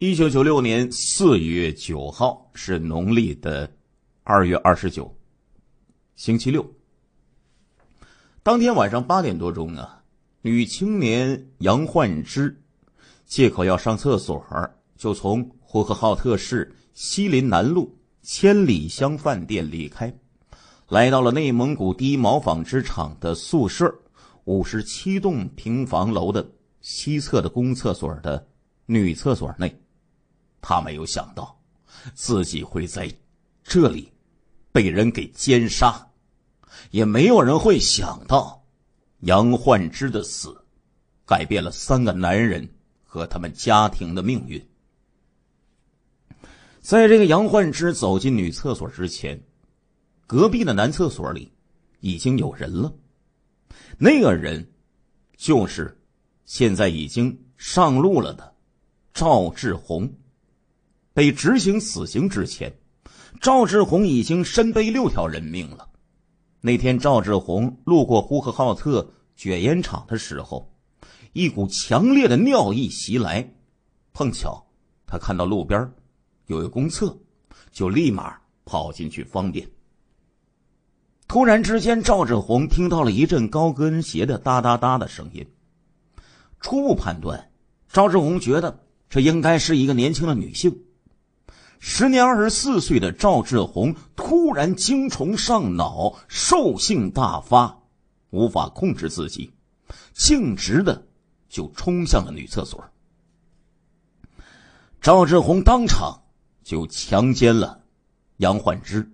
一九九六年四月九号是农历的二月二十九，星期六。当天晚上八点多钟啊，女青年杨焕之借口要上厕所，就从呼和浩特市西林南路千里香饭店离开，来到了内蒙古第一毛纺织厂的宿舍五十七栋平房楼的西侧的公厕所的女厕所内。他没有想到，自己会在这里被人给奸杀，也没有人会想到，杨焕之的死改变了三个男人和他们家庭的命运。在这个杨焕之走进女厕所之前，隔壁的男厕所里已经有人了，那个人就是现在已经上路了的赵志红。被执行死刑之前，赵志红已经身背六条人命了。那天，赵志红路过呼和浩特卷烟厂的时候，一股强烈的尿意袭来，碰巧他看到路边有一个公厕，就立马跑进去方便。突然之间，赵志红听到了一阵高跟鞋的哒哒哒的声音。初步判断，赵志红觉得这应该是一个年轻的女性。时年二十四岁的赵志红突然精虫上脑，兽性大发，无法控制自己，径直的就冲向了女厕所。赵志红当场就强奸了杨焕之，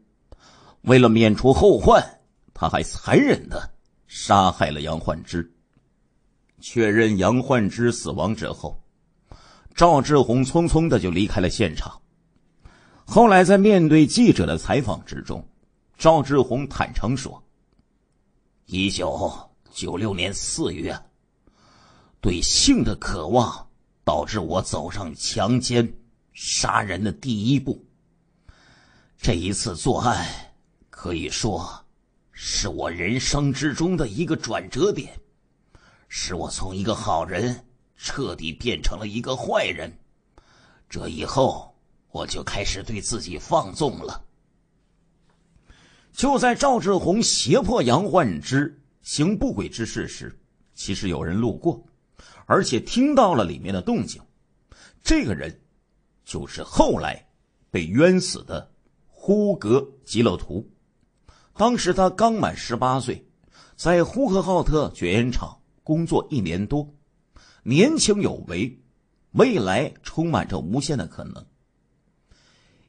为了免除后患，他还残忍的杀害了杨焕之。确认杨焕之死亡之后，赵志红匆匆的就离开了现场。后来，在面对记者的采访之中，赵志红坦诚说：“一九九六年四月，对性的渴望导致我走上强奸杀人的第一步。这一次作案，可以说是我人生之中的一个转折点，使我从一个好人彻底变成了一个坏人。这以后。”我就开始对自己放纵了。就在赵志红胁迫杨焕之行不轨之事时，其实有人路过，而且听到了里面的动静。这个人，就是后来被冤死的呼格吉勒图。当时他刚满十八岁，在呼和浩特卷烟厂工作一年多，年轻有为，未来充满着无限的可能。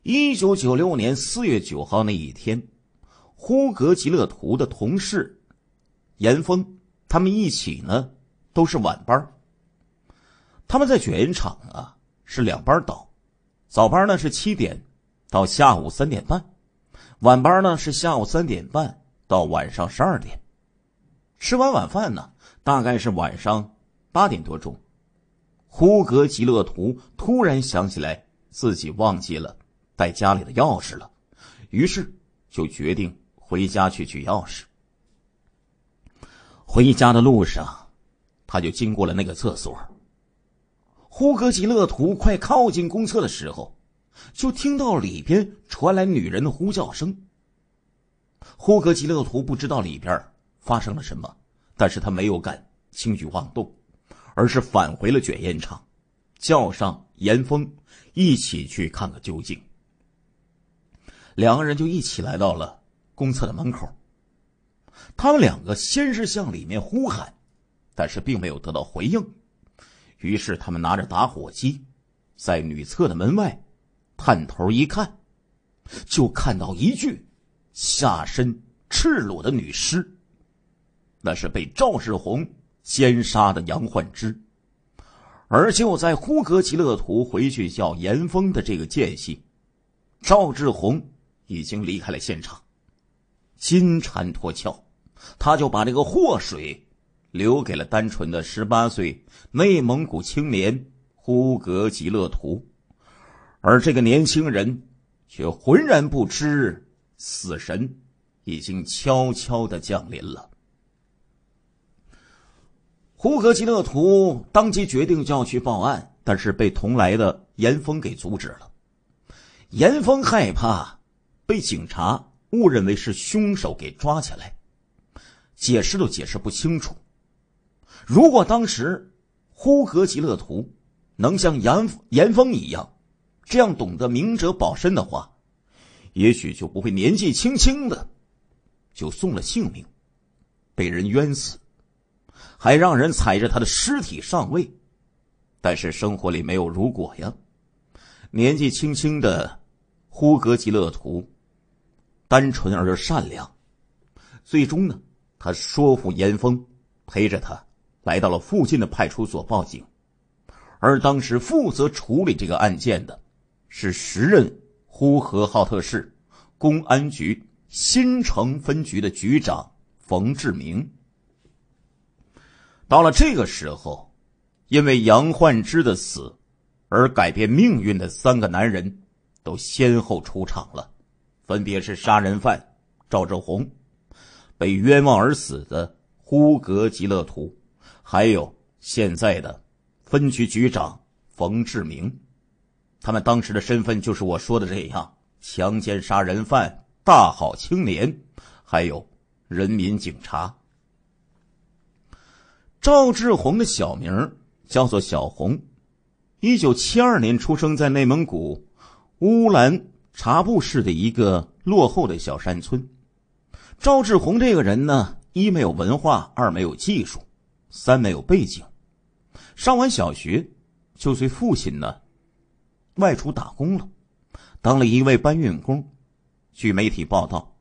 一九九六年四月九号那一天，呼格吉勒图的同事严峰，他们一起呢都是晚班。他们在卷烟厂啊是两班倒，早班呢是七点到下午三点半，晚班呢是下午三点半到晚上十二点。吃完晚饭呢，大概是晚上八点多钟，呼格吉勒图突然想起来自己忘记了。带家里的钥匙了，于是就决定回家去取钥匙。回家的路上，他就经过了那个厕所。呼格吉勒图快靠近公厕的时候，就听到里边传来女人的呼叫声。呼格吉勒图不知道里边发生了什么，但是他没有敢轻举妄动，而是返回了卷烟厂，叫上严峰一起去看个究竟。两个人就一起来到了公厕的门口。他们两个先是向里面呼喊，但是并没有得到回应。于是他们拿着打火机，在女厕的门外，探头一看，就看到一具下身赤裸的女尸。那是被赵志红奸杀的杨焕之。而就在呼格吉勒图回去叫严峰的这个间隙，赵志红。已经离开了现场，金蝉脱壳，他就把这个祸水留给了单纯的十八岁内蒙古青年呼格吉勒图，而这个年轻人却浑然不知，死神已经悄悄的降临了。呼格吉勒图当即决定就要去报案，但是被同来的严峰给阻止了，严峰害怕。被警察误认为是凶手给抓起来，解释都解释不清楚。如果当时呼格吉勒图能像严严峰一样，这样懂得明哲保身的话，也许就不会年纪轻轻的就送了性命，被人冤死，还让人踩着他的尸体上位。但是生活里没有如果呀，年纪轻轻的呼格吉勒图。单纯而又善良，最终呢，他说服严峰陪着他，来到了附近的派出所报警。而当时负责处理这个案件的，是时任呼和浩特市公安局新城分局的局长冯志明。到了这个时候，因为杨焕之的死而改变命运的三个男人，都先后出场了。分别是杀人犯赵志红，被冤枉而死的呼格吉勒图，还有现在的分局局长冯志明。他们当时的身份就是我说的这样：强奸杀人犯、大好青年，还有人民警察。赵志红的小名叫做小红，一九七二年出生在内蒙古乌兰。察布市的一个落后的小山村，赵志红这个人呢，一没有文化，二没有技术，三没有背景。上完小学，就随父亲呢外出打工了，当了一位搬运工。据媒体报道，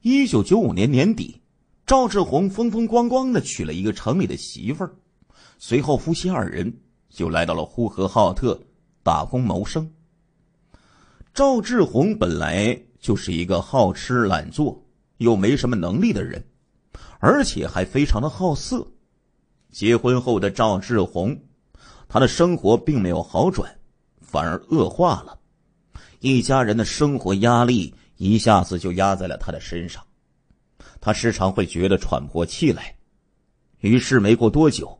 一九九五年年底，赵志红风风光光的娶了一个城里的媳妇儿，随后夫妻二人就来到了呼和浩特打工谋生。赵志红本来就是一个好吃懒做又没什么能力的人，而且还非常的好色。结婚后的赵志红，他的生活并没有好转，反而恶化了。一家人的生活压力一下子就压在了他的身上，他时常会觉得喘不过气来。于是没过多久，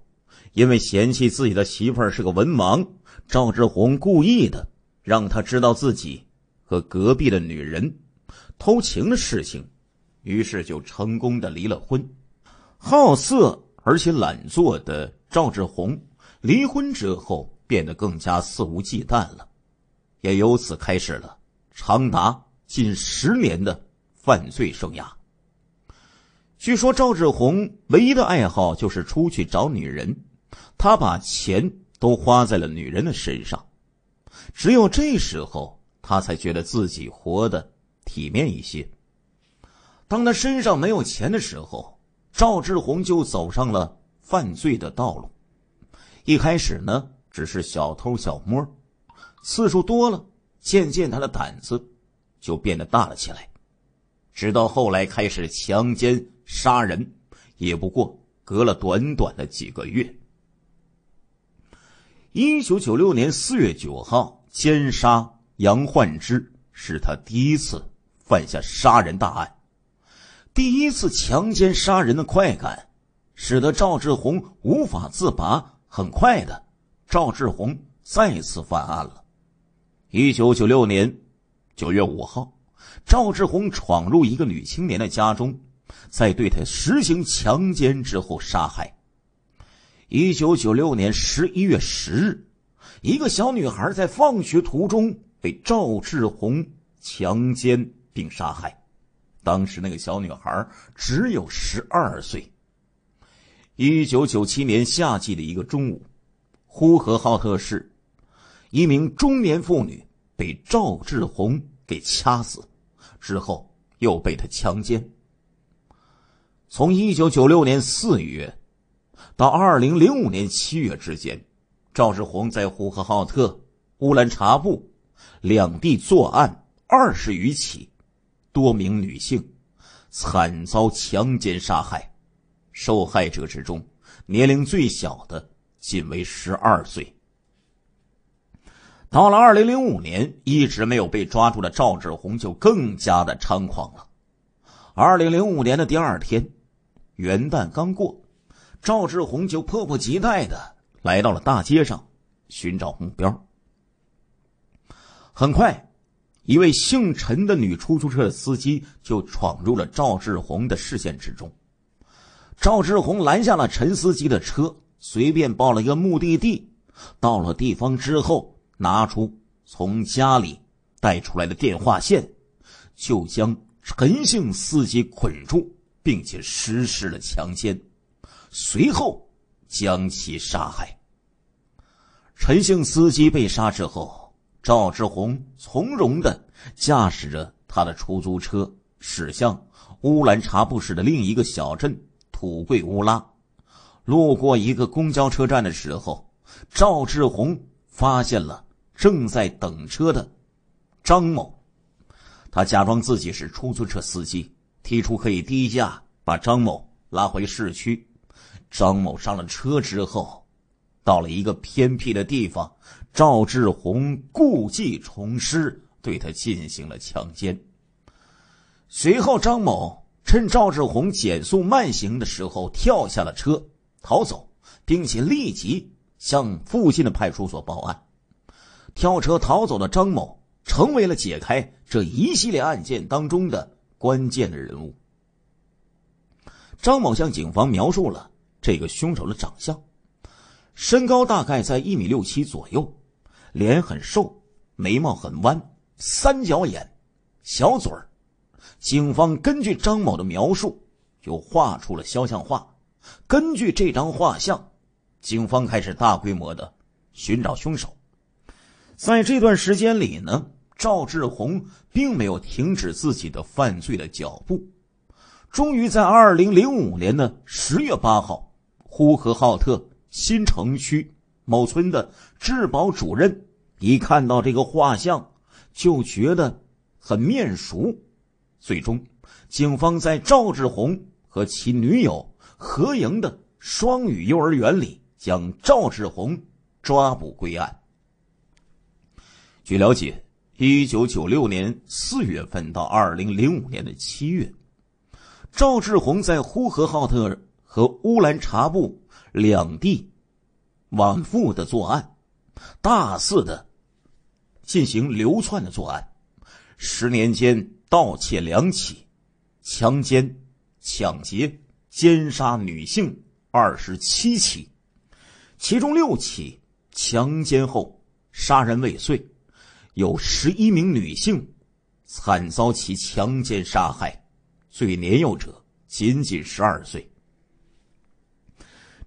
因为嫌弃自己的媳妇儿是个文盲，赵志红故意的。让他知道自己和隔壁的女人偷情的事情，于是就成功的离了婚。好色而且懒惰的赵志红，离婚之后变得更加肆无忌惮了，也由此开始了长达近十年的犯罪生涯。据说赵志红唯一的爱好就是出去找女人，他把钱都花在了女人的身上。只有这时候，他才觉得自己活得体面一些。当他身上没有钱的时候，赵志红就走上了犯罪的道路。一开始呢，只是小偷小摸，次数多了，渐渐他的胆子就变得大了起来，直到后来开始强奸杀人，也不过隔了短短的几个月。一九九六年四月九号，奸杀杨焕之是他第一次犯下杀人大案。第一次强奸杀人的快感，使得赵志红无法自拔。很快的，赵志红再次犯案了。一九九六年九月五号，赵志红闯入一个女青年的家中，在对她实行强奸之后杀害。一九九六年十一月十日，一个小女孩在放学途中被赵志红强奸并杀害，当时那个小女孩只有十二岁。一九九七年夏季的一个中午，呼和浩特市一名中年妇女被赵志红给掐死，之后又被他强奸。从一九九六年四月。到二零零五年七月之间，赵志红在呼和浩特、乌兰察布两地作案二十余起，多名女性惨遭强奸杀害，受害者之中年龄最小的仅为十二岁。到了二零零五年，一直没有被抓住的赵志红就更加的猖狂了。二零零五年的第二天，元旦刚过。赵志红就迫不及待的来到了大街上寻找目标。很快，一位姓陈的女出租车司机就闯入了赵志红的视线之中。赵志红拦下了陈司机的车，随便报了一个目的地。到了地方之后，拿出从家里带出来的电话线，就将陈姓司机捆住，并且实施了强奸。随后将其杀害。陈姓司机被杀之后，赵志红从容的驾驶着他的出租车驶向乌兰察布市的另一个小镇土贵乌拉。路过一个公交车站的时候，赵志红发现了正在等车的张某，他假装自己是出租车司机，提出可以低价把张某拉回市区。张某上了车之后，到了一个偏僻的地方，赵志红故技重施，对他进行了强奸。随后，张某趁赵志红减速慢行的时候跳下了车逃走，并且立即向附近的派出所报案。跳车逃走的张某成为了解开这一系列案件当中的关键的人物。张某向警方描述了。这个凶手的长相，身高大概在一米六七左右，脸很瘦，眉毛很弯，三角眼，小嘴儿。警方根据张某的描述，又画出了肖像画。根据这张画像，警方开始大规模的寻找凶手。在这段时间里呢，赵志红并没有停止自己的犯罪的脚步。终于在二零零五年的十月八号。呼和浩特新城区某村的治保主任一看到这个画像，就觉得很面熟。最终，警方在赵志红和其女友合营的双语幼儿园里将赵志红抓捕归案。据了解，一九九六年四月份到二零零五年的七月，赵志红在呼和浩特。和乌兰察布两地，往复的作案，大肆的进行流窜的作案。十年间，盗窃两起，强奸、抢劫、奸杀女性二十七起，其中六起强奸后杀人未遂，有十一名女性惨遭其强奸杀害，最年幼者仅仅十二岁。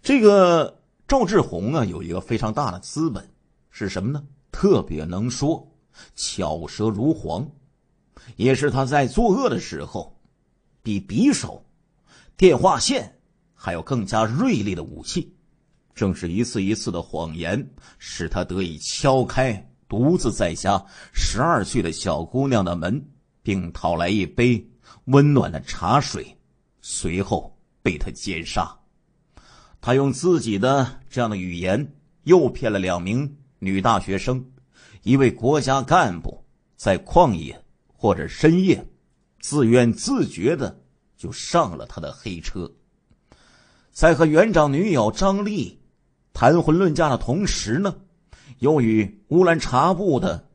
这个赵志红啊，有一个非常大的资本，是什么呢？特别能说，巧舌如簧，也是他在作恶的时候，比匕首、电话线还有更加锐利的武器。正是一次一次的谎言，使他得以敲开独自在家十二岁的小姑娘的门，并讨来一杯温暖的茶水，随后被他奸杀。他用自己的这样的语言诱骗了两名女大学生，一位国家干部在旷野或者深夜，自愿自觉的就上了他的黑车，在和园长女友张丽谈婚论嫁的同时呢，又与乌兰察布的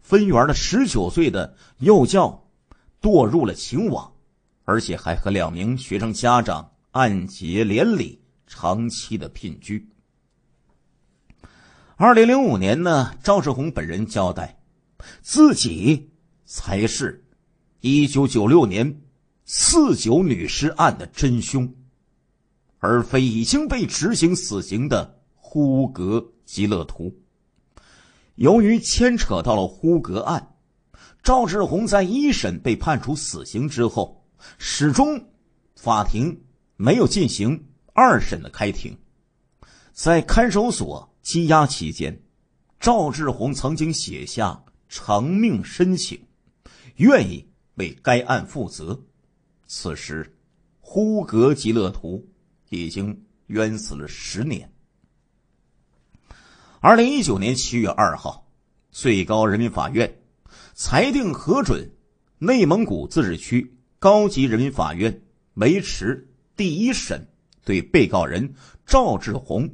分园的十九岁的幼教堕入了情网，而且还和两名学生家长暗结连理。长期的聘居。二零零五年呢，赵志红本人交代，自己才是一九九六年四九女尸案的真凶，而非已经被执行死刑的呼格吉勒图。由于牵扯到了呼格案，赵志红在一审被判处死刑之后，始终法庭没有进行。二审的开庭，在看守所羁押期间，赵志红曾经写下偿命申请，愿意为该案负责。此时，呼格吉勒图已经冤死了十年。二零一九年七月二号，最高人民法院裁定核准内蒙古自治区高级人民法院维持第一审。对被告人赵志红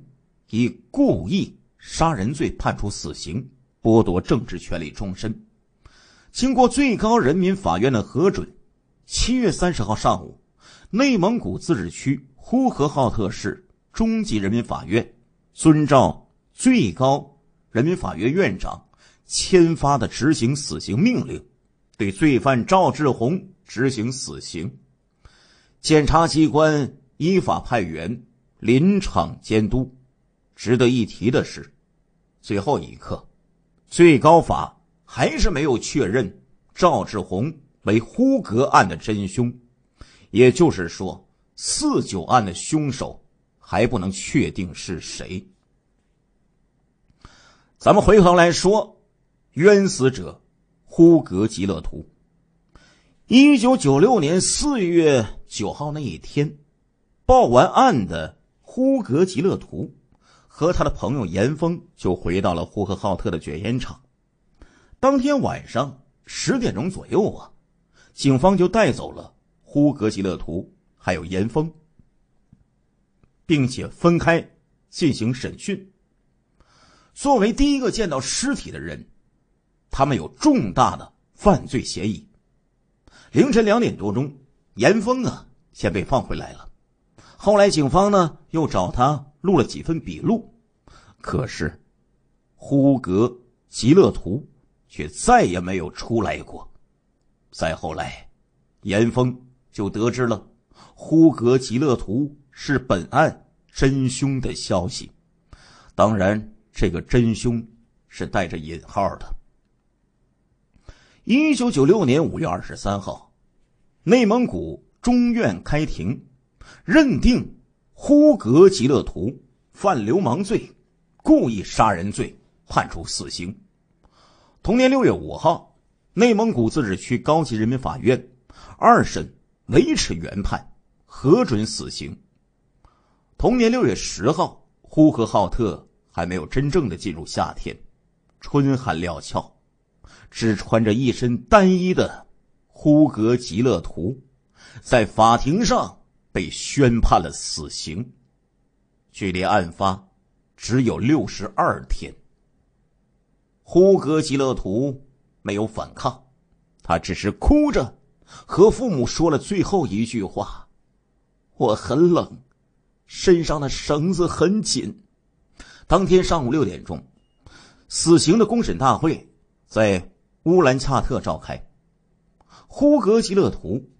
以故意杀人罪判处死刑，剥夺政治权利终身。经过最高人民法院的核准，七月三十号上午，内蒙古自治区呼和浩特市中级人民法院遵照最高人民法院院长签发的执行死刑命令，对罪犯赵志红执行死刑。检察机关。依法派员临场监督。值得一提的是，最后一刻，最高法还是没有确认赵志红为呼格案的真凶，也就是说，四九案的凶手还不能确定是谁。咱们回头来说，冤死者呼格吉勒图。一九九六年四月九号那一天。报完案的呼格吉勒图和他的朋友严峰就回到了呼和浩特的卷烟厂。当天晚上十点钟左右啊，警方就带走了呼格吉勒图还有严峰，并且分开进行审讯。作为第一个见到尸体的人，他们有重大的犯罪嫌疑。凌晨两点多钟，严峰啊先被放回来了。后来，警方呢又找他录了几份笔录，可是，呼格吉勒图却再也没有出来过。再后来，严峰就得知了呼格吉勒图是本案真凶的消息，当然，这个真凶是带着引号的。一九九六年五月二十三号，内蒙古中院开庭。认定，呼格吉勒图犯流氓罪、故意杀人罪，判处死刑。同年六月五号，内蒙古自治区高级人民法院二审维持原判，核准死刑。同年六月十号，呼和浩特还没有真正的进入夏天，春寒料峭，只穿着一身单衣的呼格吉勒图，在法庭上。被宣判了死刑，距离案发只有六十二天。呼格吉勒图没有反抗，他只是哭着和父母说了最后一句话：“我很冷，身上的绳子很紧。”当天上午六点钟，死刑的公审大会在乌兰恰特召开，呼格吉勒图。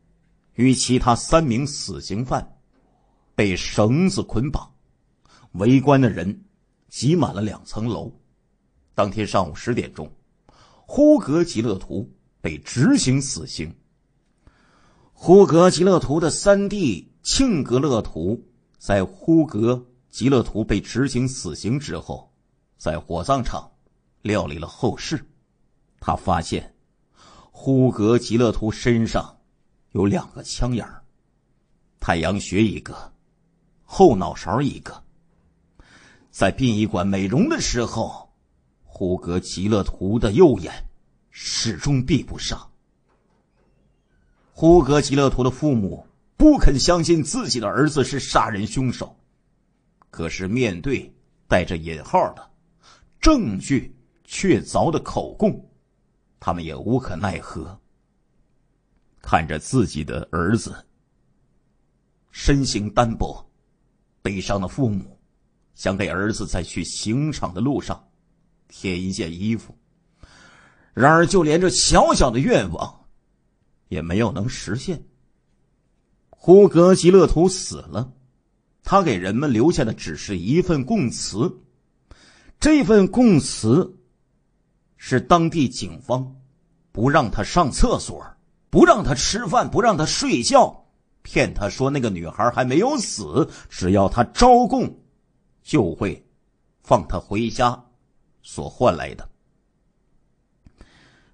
与其他三名死刑犯被绳子捆绑，围观的人挤满了两层楼。当天上午十点钟，呼格吉勒图被执行死刑。呼格吉勒图的三弟庆格勒图在呼格吉勒图被执行死刑之后，在火葬场料理了后事。他发现，呼格吉勒图身上。有两个枪眼儿，太阳穴一个，后脑勺一个。在殡仪馆美容的时候，胡格·极乐图的右眼始终闭不上。胡格·极乐图的父母不肯相信自己的儿子是杀人凶手，可是面对带着引号的“证据确凿”的口供，他们也无可奈何。看着自己的儿子，身形单薄、悲伤的父母，想给儿子在去刑场的路上添一件衣服。然而，就连这小小的愿望也没有能实现。胡格吉勒图死了，他给人们留下的只是一份供词。这份供词是当地警方不让他上厕所。不让他吃饭，不让他睡觉，骗他说那个女孩还没有死，只要他招供，就会放他回家。所换来的。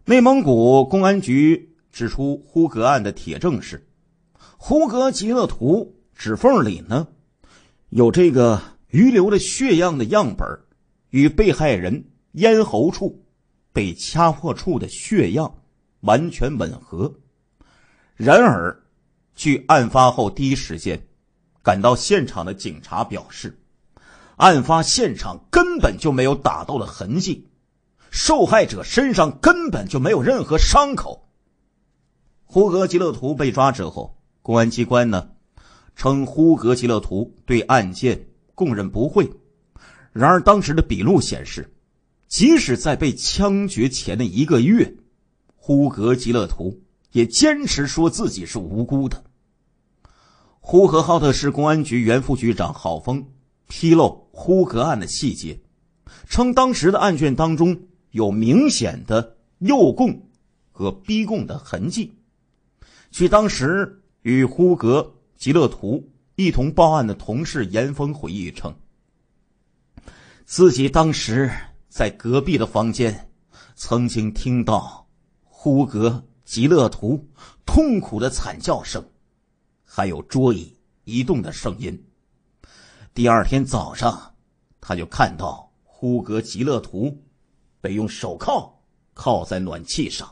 内蒙古公安局指出，呼格案的铁证是，呼格吉勒图指缝里呢，有这个遗留的血样的样本，与被害人咽喉处被掐破处的血样完全吻合。然而，据案发后第一时间赶到现场的警察表示，案发现场根本就没有打斗的痕迹，受害者身上根本就没有任何伤口。呼格吉勒图被抓之后，公安机关呢称呼格吉勒图对案件供认不讳。然而，当时的笔录显示，即使在被枪决前的一个月，呼格吉勒图。也坚持说自己是无辜的。呼和浩特市公安局原副局长郝峰披露呼格案的细节，称当时的案卷当中有明显的诱供和逼供的痕迹。据当时与呼格吉乐图一同报案的同事严峰回忆称，自己当时在隔壁的房间，曾经听到呼格。极乐图痛苦的惨叫声，还有桌椅移动的声音。第二天早上，他就看到呼格·极乐图被用手铐铐在暖气上。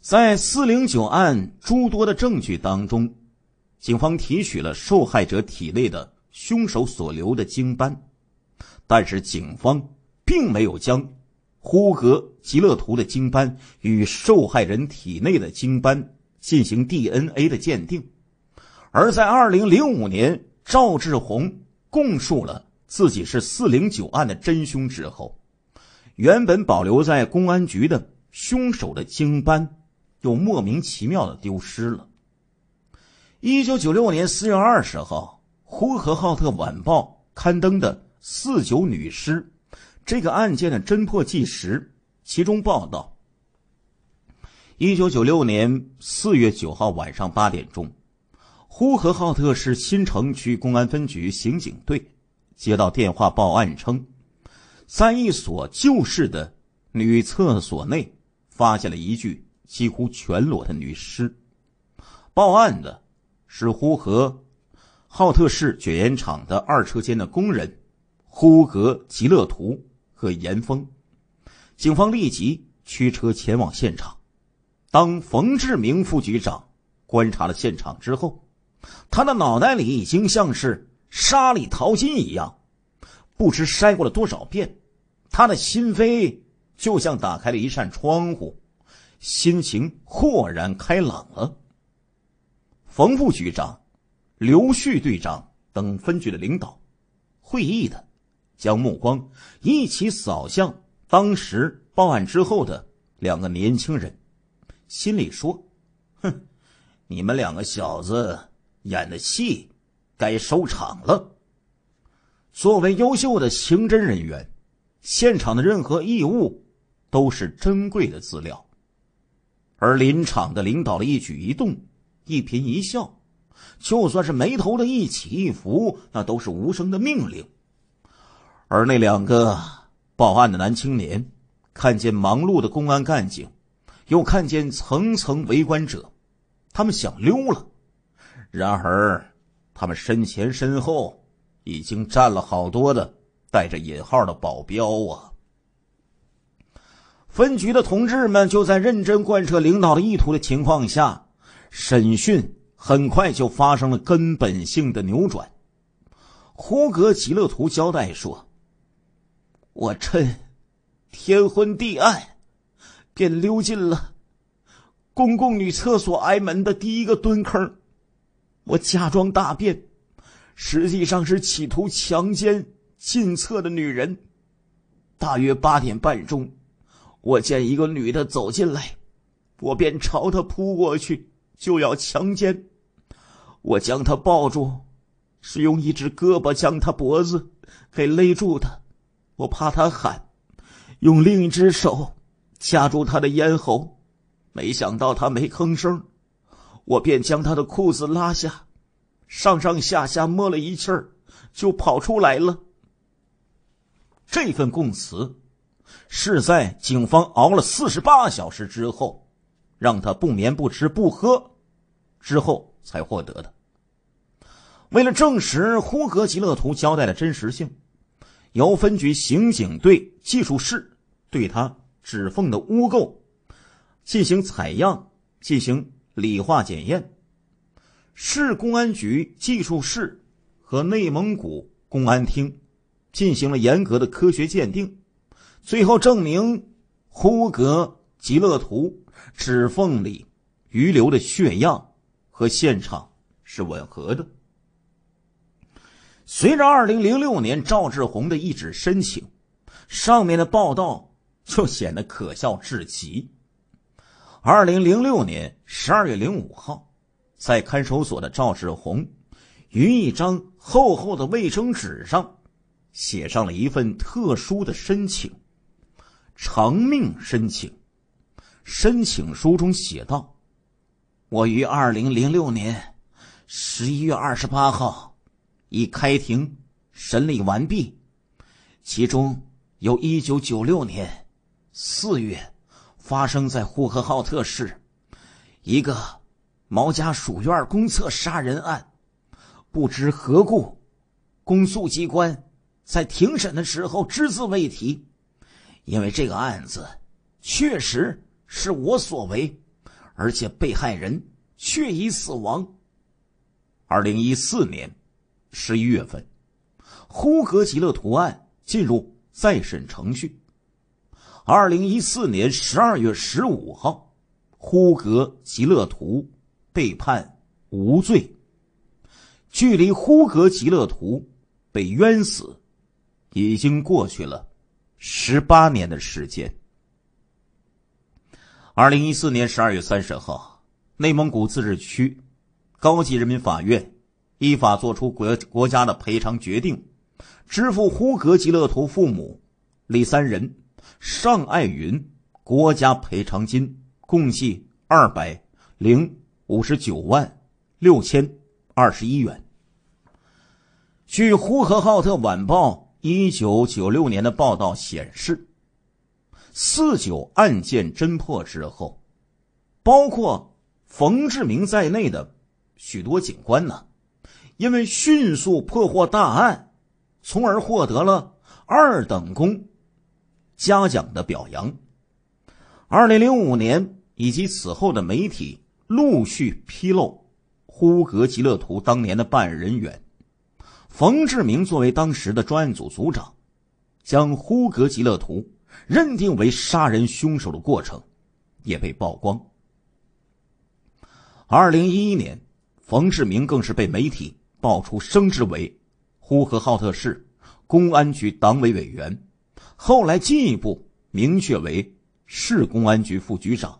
在四零九案诸多的证据当中，警方提取了受害者体内的凶手所留的精斑，但是警方并没有将。呼格吉勒图的经斑与受害人体内的经斑进行 DNA 的鉴定，而在2005年赵志红供述了自己是409案的真凶之后，原本保留在公安局的凶手的经斑又莫名其妙的丢失了。1996年4月20号，《呼和浩特晚报》刊登的“四九女尸”。这个案件的侦破纪实，其中报道：一九九六年四月九号晚上八点钟，呼和浩特市新城区公安分局刑警队接到电话报案称，在一所旧式的女厕所内发现了一具几乎全裸的女尸。报案的是呼和浩特市卷烟厂的二车间的工人呼格吉勒图。和严峰，警方立即驱车前往现场。当冯志明副局长观察了现场之后，他的脑袋里已经像是沙里淘金一样，不知筛过了多少遍，他的心扉就像打开了一扇窗户，心情豁然开朗了。冯副局长、刘旭队长等分局的领导，会议的。将目光一起扫向当时报案之后的两个年轻人，心里说：“哼，你们两个小子演的戏该收场了。”作为优秀的刑侦人员，现场的任何异物都是珍贵的资料，而林场的领导的一举一动、一颦一笑，就算是眉头的一起一伏，那都是无声的命令。而那两个报案的男青年，看见忙碌的公安干警，又看见层层围观者，他们想溜了。然而，他们身前身后已经站了好多的带着引号的保镖啊！分局的同志们就在认真贯彻领导的意图的情况下，审讯很快就发生了根本性的扭转。胡格·吉勒图交代说。我趁天昏地暗，便溜进了公共女厕所挨门的第一个蹲坑。我假装大便，实际上是企图强奸进厕的女人。大约八点半钟，我见一个女的走进来，我便朝她扑过去，就要强奸。我将她抱住，是用一只胳膊将她脖子给勒住的。我怕他喊，用另一只手掐住他的咽喉，没想到他没吭声，我便将他的裤子拉下，上上下下摸了一气儿，就跑出来了。这份供词是在警方熬了四十八小时之后，让他不眠不吃不喝之后才获得的。为了证实呼格吉勒图交代的真实性。姚分局刑警队技术室对他指缝的污垢进行采样，进行理化检验。市公安局技术室和内蒙古公安厅进行了严格的科学鉴定，最后证明呼格吉勒图指缝里遗留的血样和现场是吻合的。随着2006年赵志红的一纸申请，上面的报道就显得可笑至极。2006年12月05号，在看守所的赵志红，于一张厚厚的卫生纸上，写上了一份特殊的申请——长命申请。申请书中写道：“我于2006年11月28号。”已开庭审理完毕，其中有一九九六年四月发生在呼和浩特市一个毛家属院公厕杀人案，不知何故，公诉机关在庭审的时候只字未提，因为这个案子确实是我所为，而且被害人确已死亡。二零一四年。十一月份，呼格吉勒图案进入再审程序。二零一四年十二月十五号，呼格吉勒图被判无罪。距离呼格吉勒图被冤死，已经过去了十八年的时间。二零一四年十二月三十号，内蒙古自治区高级人民法院。依法作出国国家的赔偿决定，支付呼格吉勒图父母李三人尚爱云国家赔偿金共计二百零五十九万六千二十一元。据《呼和浩特晚报》一九九六年的报道显示，四九案件侦破之后，包括冯志明在内的许多警官呢。因为迅速破获大案，从而获得了二等功嘉奖的表扬。二零零五年以及此后的媒体陆续披露呼格吉勒图当年的办案人员，冯志明作为当时的专案组组长，将呼格吉勒图认定为杀人凶手的过程也被曝光。二零一一年，冯志明更是被媒体。报出升职为呼和浩特市公安局党委委员，后来进一步明确为市公安局副局长，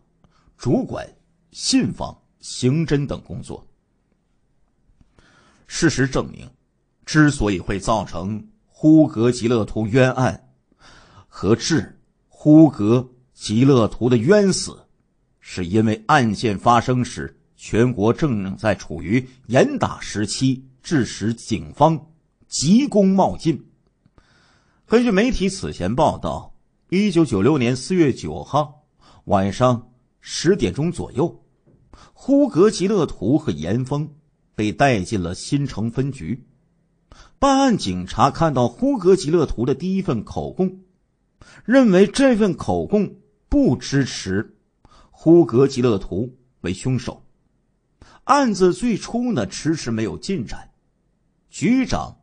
主管信访、刑侦等工作。事实证明，之所以会造成呼格吉勒图冤案和致呼格吉勒图的冤死，是因为案件发生时全国正在处于严打时期。致使警方急功冒进。根据媒体此前报道，一九九六年四月九号晚上十点钟左右，呼格吉勒图和严峰被带进了新城分局。办案警察看到呼格吉勒图的第一份口供，认为这份口供不支持呼格吉勒图为凶手。案子最初呢，迟迟没有进展。局长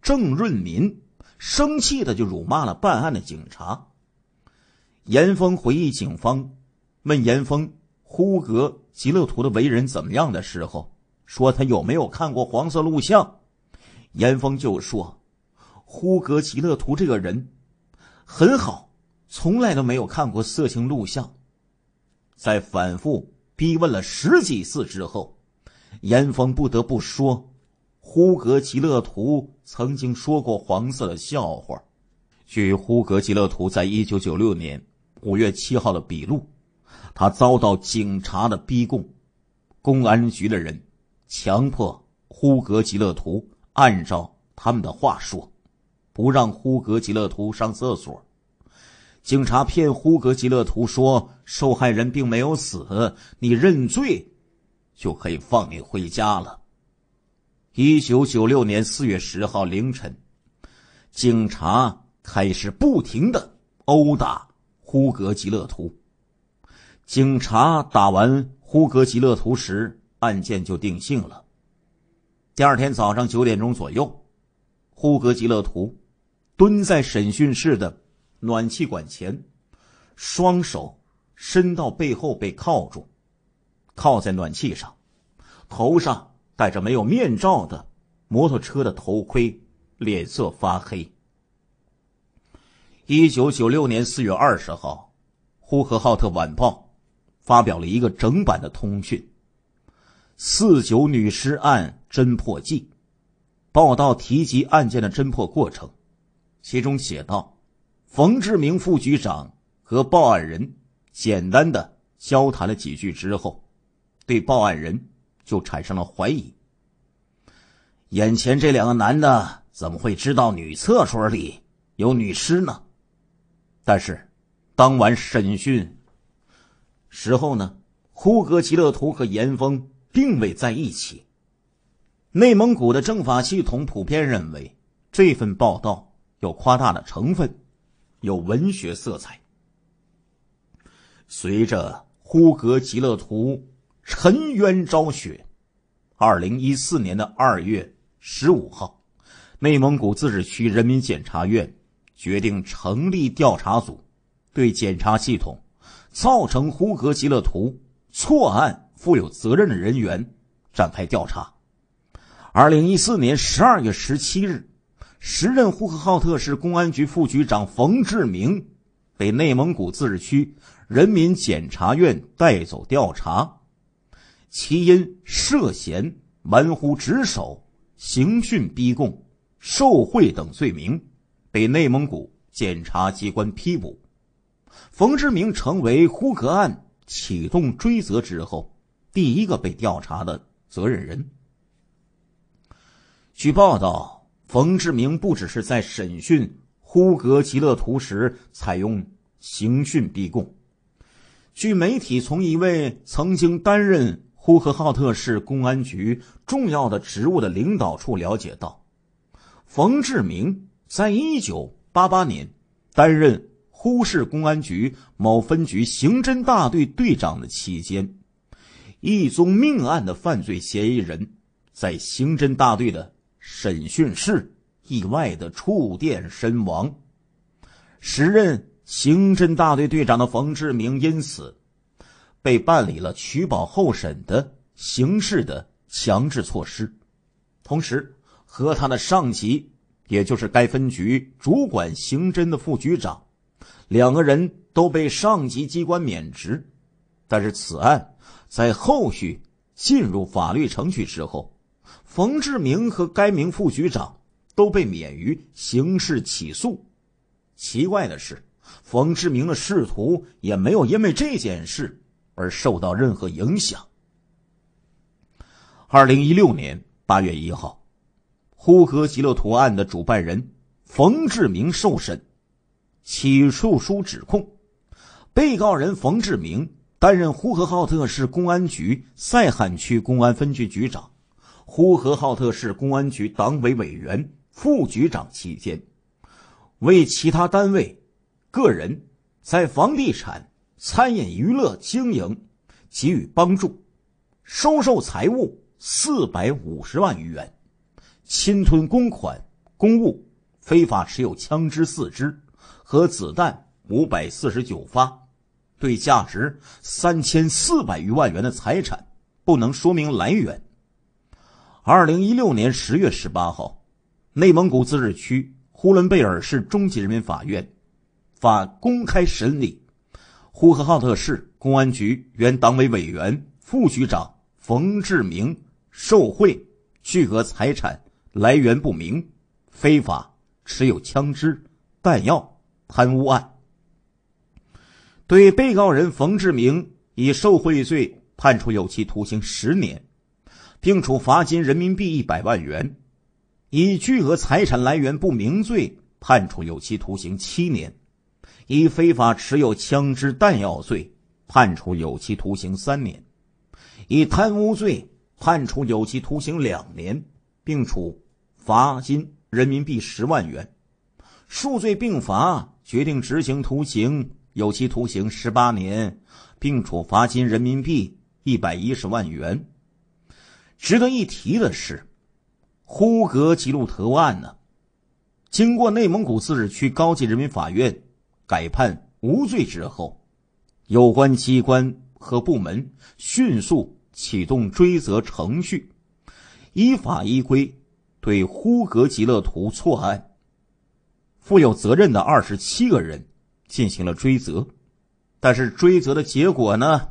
郑润民生气的就辱骂了办案的警察。严峰回忆，警方问严峰呼格吉勒图的为人怎么样的时候，说他有没有看过黄色录像。严峰就说，呼格吉勒图这个人很好，从来都没有看过色情录像。在反复逼问了十几次之后，严峰不得不说。呼格吉勒图曾经说过黄色的笑话。据呼格吉勒图在一九九六年五月七号的笔录，他遭到警察的逼供，公安局的人强迫呼格吉勒图按照他们的话说，不让呼格吉勒图上厕所。警察骗呼格吉勒图说，受害人并没有死，你认罪，就可以放你回家了。一九九六年四月十号凌晨，警察开始不停的殴打呼格吉勒图。警察打完呼格吉勒图时，案件就定性了。第二天早上九点钟左右，呼格吉勒图蹲在审讯室的暖气管前，双手伸到背后被铐住，铐在暖气上，头上。戴着没有面罩的摩托车的头盔，脸色发黑。一九九六年四月二十号，《呼和浩特晚报》发表了一个整版的通讯《四九女尸案侦破记》，报道提及案件的侦破过程。其中写道：冯志明副局长和报案人简单的交谈了几句之后，对报案人。就产生了怀疑。眼前这两个男的怎么会知道女厕所里有女尸呢？但是，当晚审讯时候呢，呼格吉勒图和严峰并未在一起。内蒙古的政法系统普遍认为这份报道有夸大的成分，有文学色彩。随着呼格吉勒图。沉冤昭雪。二零一四年的二月十五号，内蒙古自治区人民检察院决定成立调查组，对检察系统造成呼格吉勒图错案负有责任的人员展开调查。二零一四年十二月十七日，时任呼和浩特市公安局副局长冯志明被内蒙古自治区人民检察院带走调查。其因涉嫌玩忽职守、刑讯逼供、受贿等罪名，被内蒙古检察机关批捕。冯志明成为呼格案启动追责之后第一个被调查的责任人。据报道，冯志明不只是在审讯呼格吉乐图时采用刑讯逼供，据媒体从一位曾经担任。呼和浩特市公安局重要的职务的领导处了解到，冯志明在一九八八年担任呼市公安局某分局刑侦大队队长的期间，一宗命案的犯罪嫌疑人在刑侦大队的审讯室意外的触电身亡，时任刑侦大队队长的冯志明因此。被办理了取保候审的刑事的强制措施，同时和他的上级，也就是该分局主管刑侦的副局长，两个人都被上级机关免职。但是，此案在后续进入法律程序之后，冯志明和该名副局长都被免于刑事起诉。奇怪的是，冯志明的仕途也没有因为这件事。而受到任何影响。二零一六年八月一号，呼格吉勒图案的主办人冯志明受审，起诉书指控被告人冯志明担任呼和浩特市公安局赛罕区公安分局局长、呼和浩特市公安局党委委员、副局长期间，为其他单位、个人在房地产。餐饮娱乐经营给予帮助，收受财物四百五十万余元，侵吞公款、公物，非法持有枪支四支和子弹五百四十九发，对价值三千四百余万元的财产不能说明来源。二零一六年十月十八号，内蒙古自治区呼伦贝尔市中级人民法院，法公开审理。呼和浩特市公安局原党委委员、副局长冯志明受贿巨额财产来源不明、非法持有枪支弹药贪污案，对被告人冯志明以受贿罪判处有期徒刑十年，并处罚金人民币一百万元；以巨额财产来源不明罪判处有期徒刑七年。以非法持有枪支弹药罪判处有期徒刑三年，以贪污罪判处有期徒刑两年，并处罚金人民币十万元，数罪并罚，决定执行徒刑有期徒刑十八年，并处罚金人民币一百一十万元。值得一提的是，呼格吉路特案呢，经过内蒙古自治区高级人民法院。改判无罪之后，有关机关和部门迅速启动追责程序，依法依规对呼格吉勒图错案负有责任的二十七个人进行了追责。但是追责的结果呢，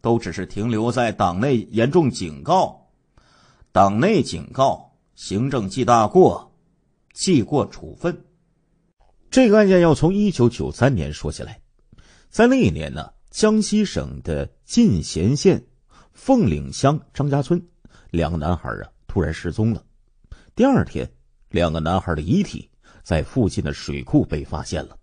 都只是停留在党内严重警告、党内警告、行政记大过、记过处分。这个案件要从一九九三年说起来，在那一年呢，江西省的进贤县凤岭乡张家村两个男孩啊突然失踪了。第二天，两个男孩的遗体在附近的水库被发现了。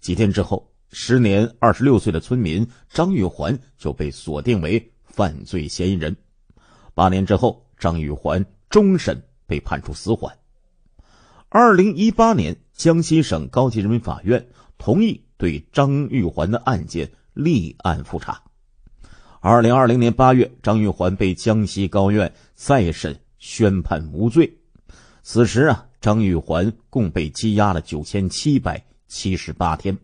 几天之后，时年二十六岁的村民张玉环就被锁定为犯罪嫌疑人。八年之后，张玉环终审被判处死缓。二零一八年，江西省高级人民法院同意对张玉环的案件立案复查。二零二零年八月，张玉环被江西高院再审宣判无罪。此时啊，张玉环共被羁押了九千七百七十八天，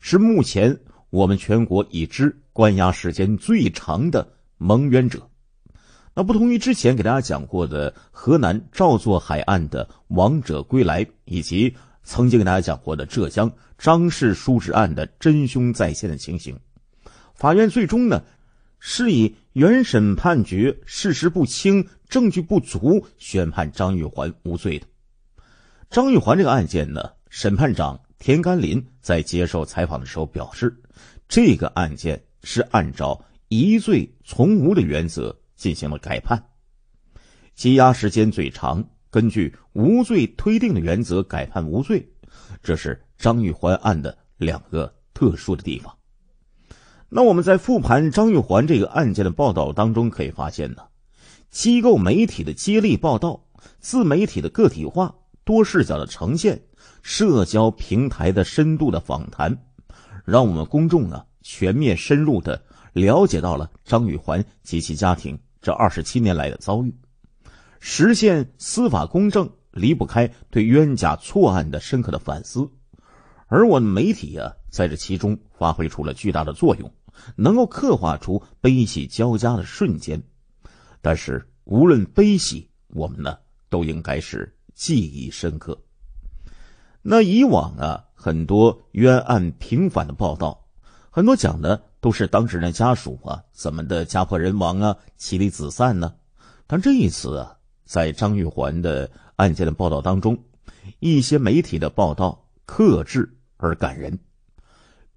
是目前我们全国已知关押时间最长的蒙冤者。那不同于之前给大家讲过的河南赵作海岸的“王者归来”，以及曾经给大家讲过的浙江张氏叔侄案的“真凶再现”的情形，法院最终呢是以原审判决事实不清、证据不足，宣判张玉环无罪的。张玉环这个案件呢，审判长田甘霖在接受采访的时候表示，这个案件是按照疑罪从无的原则。进行了改判，羁押时间最长。根据无罪推定的原则，改判无罪，这是张玉环案的两个特殊的地方。那我们在复盘张玉环这个案件的报道当中，可以发现呢，机构媒体的接力报道、自媒体的个体化、多视角的呈现、社交平台的深度的访谈，让我们公众呢全面深入的了解到了张玉环及其家庭。这二十七年来的遭遇，实现司法公正离不开对冤假错案的深刻的反思，而我们媒体啊，在这其中发挥出了巨大的作用，能够刻画出悲喜交加的瞬间。但是无论悲喜，我们呢，都应该是记忆深刻。那以往啊，很多冤案平反的报道，很多讲的。都是当事人家属啊，怎么的家破人亡啊，妻离子散呢？但这一次啊，在张玉环的案件的报道当中，一些媒体的报道克制而感人。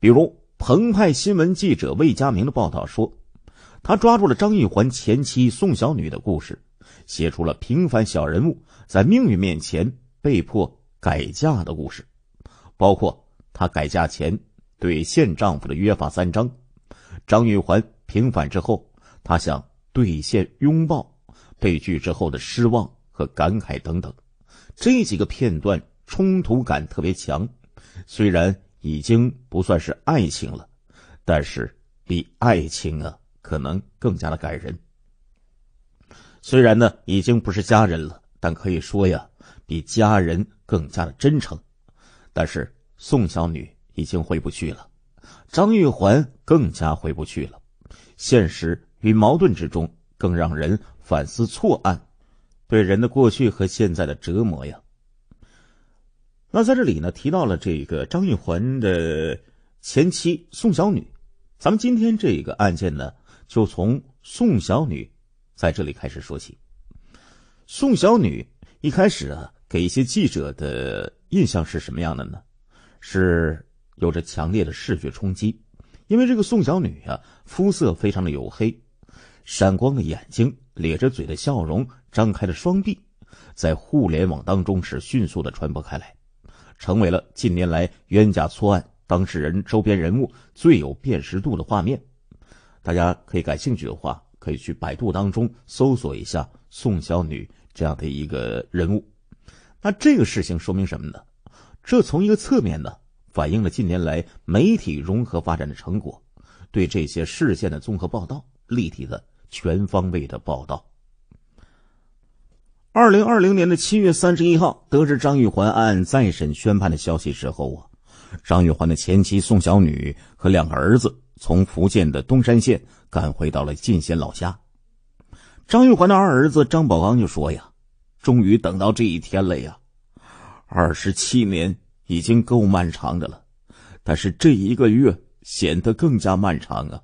比如澎湃新闻记者魏佳明的报道说，他抓住了张玉环前妻宋小女的故事，写出了平凡小人物在命运面前被迫改嫁的故事，包括他改嫁前对现丈夫的约法三章。张玉环平反之后，他想兑现拥抱，被拒之后的失望和感慨等等，这几个片段冲突感特别强。虽然已经不算是爱情了，但是比爱情啊可能更加的感人。虽然呢已经不是家人了，但可以说呀比家人更加的真诚。但是宋小女已经回不去了。张玉环更加回不去了，现实与矛盾之中更让人反思错案，对人的过去和现在的折磨呀。那在这里呢，提到了这个张玉环的前妻宋小女，咱们今天这个案件呢，就从宋小女在这里开始说起。宋小女一开始啊，给一些记者的印象是什么样的呢？是。有着强烈的视觉冲击，因为这个宋小女呀，肤色非常的黝黑，闪光的眼睛，咧着嘴的笑容，张开的双臂，在互联网当中是迅速的传播开来，成为了近年来冤假错案当事人周边人物最有辨识度的画面。大家可以感兴趣的话，可以去百度当中搜索一下宋小女这样的一个人物。那这个事情说明什么呢？这从一个侧面呢。反映了近年来媒体融合发展的成果，对这些事件的综合报道、立体的、全方位的报道。二零二零年的七月三十一号，得知张玉环案再审宣判的消息之后啊，张玉环的前妻宋小女和两个儿子从福建的东山县赶回到了进贤老家。张玉环的二儿子张宝刚就说：“呀，终于等到这一天了呀，二十七年。”已经够漫长的了，但是这一个月显得更加漫长啊！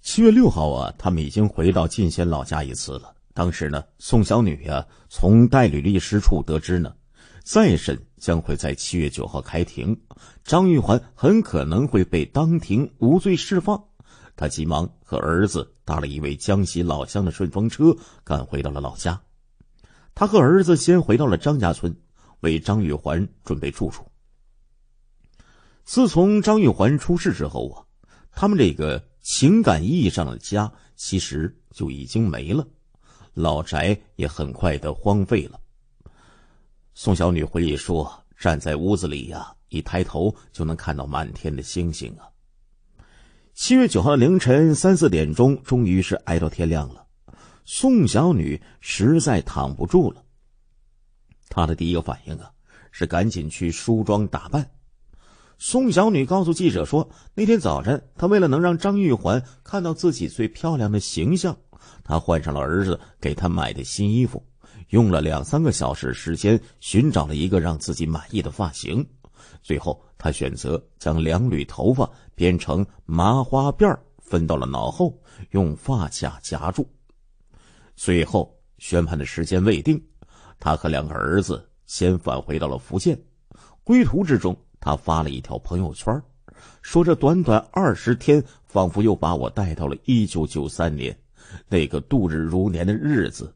七月六号啊，他们已经回到进贤老家一次了。当时呢，宋小女呀从代理律师处得知呢，再审将会在七月九号开庭，张玉环很可能会被当庭无罪释放。他急忙和儿子搭了一位江西老乡的顺风车，赶回到了老家。他和儿子先回到了张家村。为张玉环准备住处。自从张玉环出事之后啊，他们这个情感意义上的家其实就已经没了，老宅也很快的荒废了。宋小女回忆说：“站在屋子里呀，一抬头就能看到满天的星星啊。”七月九号的凌晨三四点钟，终于是挨到天亮了。宋小女实在躺不住了。她的第一个反应啊，是赶紧去梳妆打扮。宋小女告诉记者说，那天早晨，她为了能让张玉环看到自己最漂亮的形象，她换上了儿子给她买的新衣服，用了两三个小时时间寻找了一个让自己满意的发型。最后，她选择将两缕头发编成麻花辫儿，分到了脑后，用发卡夹住。最后，宣判的时间未定。他和两个儿子先返回到了福建，归途之中，他发了一条朋友圈，说：“这短短二十天，仿佛又把我带到了一九九三年那个度日如年的日子。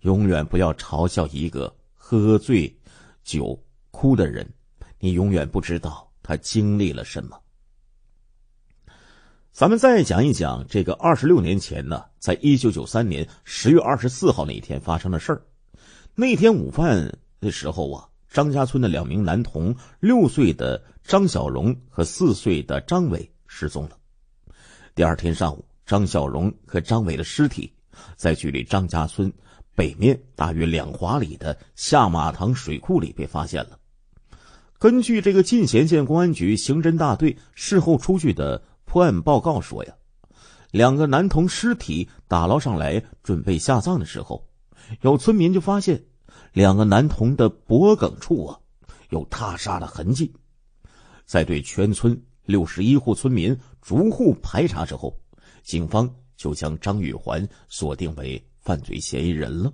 永远不要嘲笑一个喝醉酒哭的人，你永远不知道他经历了什么。”咱们再讲一讲这个二十六年前呢，在一九九三年十月二十四号那一天发生的事儿。那天午饭的时候啊，张家村的两名男童，六岁的张小荣和四岁的张伟失踪了。第二天上午，张小荣和张伟的尸体在距离张家村北面大约两华里的下马塘水库里被发现了。根据这个进贤县公安局刑侦大队事后出具的破案报告说呀，两个男童尸体打捞上来准备下葬的时候。有村民就发现，两个男童的脖颈处啊，有他杀的痕迹。在对全村六十一户村民逐户排查之后，警方就将张玉环锁定为犯罪嫌疑人了。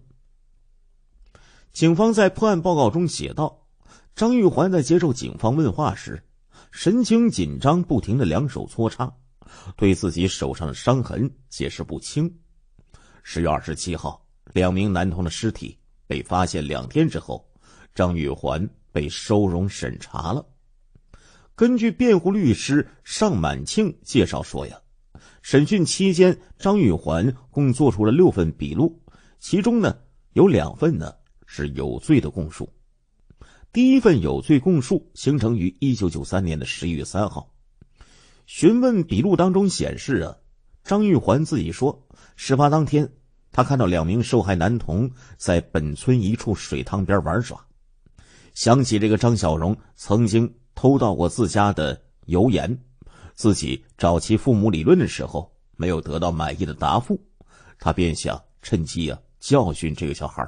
警方在破案报告中写道：“张玉环在接受警方问话时，神情紧张，不停的两手搓擦，对自己手上的伤痕解释不清。”十月二十七号。两名男童的尸体被发现两天之后，张玉环被收容审查了。根据辩护律师尚满庆介绍说：“呀，审讯期间，张玉环共作出了六份笔录，其中呢有两份呢是有罪的供述。第一份有罪供述形成于一九九三年的十一月三号，询问笔录当中显示啊，张玉环自己说，事发当天。”他看到两名受害男童在本村一处水塘边玩耍，想起这个张小荣曾经偷盗过自家的油盐，自己找其父母理论的时候没有得到满意的答复，他便想趁机啊教训这个小孩，